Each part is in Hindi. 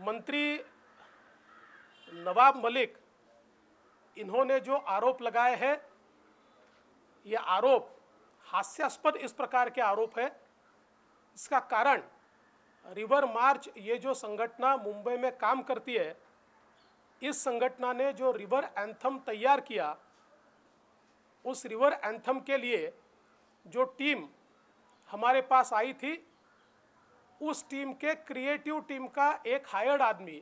मंत्री नवाब मलिक इन्होंने जो आरोप लगाए हैं ये आरोप हास्यास्पद इस प्रकार के आरोप है इसका कारण रिवर मार्च ये जो संगठना मुंबई में काम करती है इस संगठना ने जो रिवर एंथम तैयार किया उस रिवर एंथम के लिए जो टीम हमारे पास आई थी उस टीम के क्रिएटिव टीम का एक हायर्ड आदमी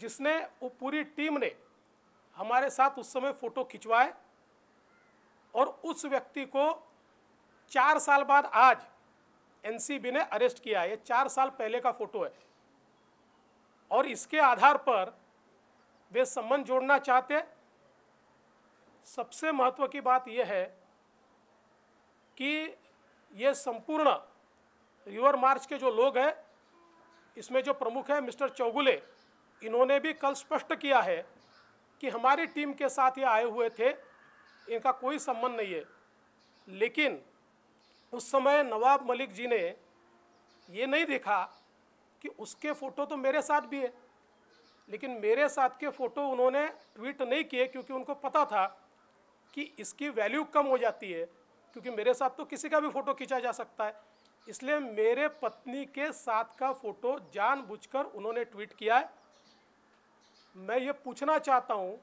जिसने वो पूरी टीम ने हमारे साथ उस समय फ़ोटो खिंचवाए और उस व्यक्ति को चार साल बाद आज एनसीबी ने अरेस्ट किया ये चार साल पहले का फ़ोटो है और इसके आधार पर वे संबंध जोड़ना चाहते सबसे महत्व की बात यह है कि ये संपूर्ण रिवर मार्च के जो लोग हैं इसमें जो प्रमुख हैं मिस्टर चौगुले इन्होंने भी कल स्पष्ट किया है कि हमारी टीम के साथ ये आए हुए थे इनका कोई संबंध नहीं है लेकिन उस समय नवाब मलिक जी ने ये नहीं देखा कि उसके फ़ोटो तो मेरे साथ भी है लेकिन मेरे साथ के फ़ोटो उन्होंने ट्वीट नहीं किए क्योंकि उनको पता था कि इसकी वैल्यू कम हो जाती है क्योंकि मेरे साथ तो किसी का भी फ़ोटो खींचा जा सकता है इसलिए मेरे पत्नी के साथ का फोटो जानबूझकर उन्होंने ट्वीट किया है मैं ये पूछना चाहता हूँ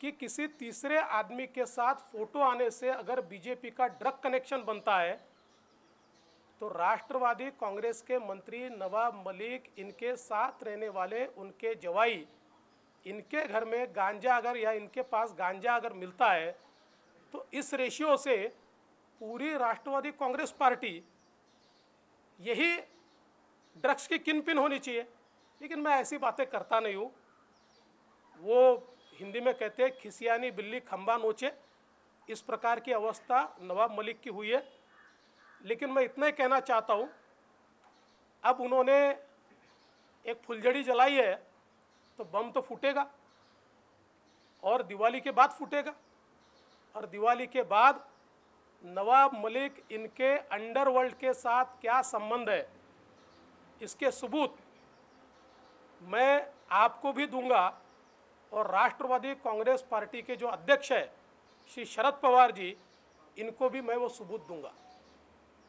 कि किसी तीसरे आदमी के साथ फोटो आने से अगर बीजेपी का ड्रग कनेक्शन बनता है तो राष्ट्रवादी कांग्रेस के मंत्री नवाब मलिक इनके साथ रहने वाले उनके जवाई इनके घर में गांजा अगर या इनके पास गांजा अगर मिलता है तो इस रेशियो से पूरी राष्ट्रवादी कांग्रेस पार्टी यही ड्रग्स की किन पिन होनी चाहिए लेकिन मैं ऐसी बातें करता नहीं हूँ वो हिंदी में कहते हैं खिसियानी बिल्ली खम्बा नोचे इस प्रकार की अवस्था नवाब मलिक की हुई है लेकिन मैं इतना ही कहना चाहता हूँ अब उन्होंने एक फुलझड़ी जलाई है तो बम तो फूटेगा और दिवाली के बाद फूटेगा और दिवाली के बाद नवाब मलिक इनके अंडरवर्ल्ड के साथ क्या संबंध है इसके सबूत मैं आपको भी दूंगा और राष्ट्रवादी कांग्रेस पार्टी के जो अध्यक्ष है श्री शरद पवार जी इनको भी मैं वो सबूत दूंगा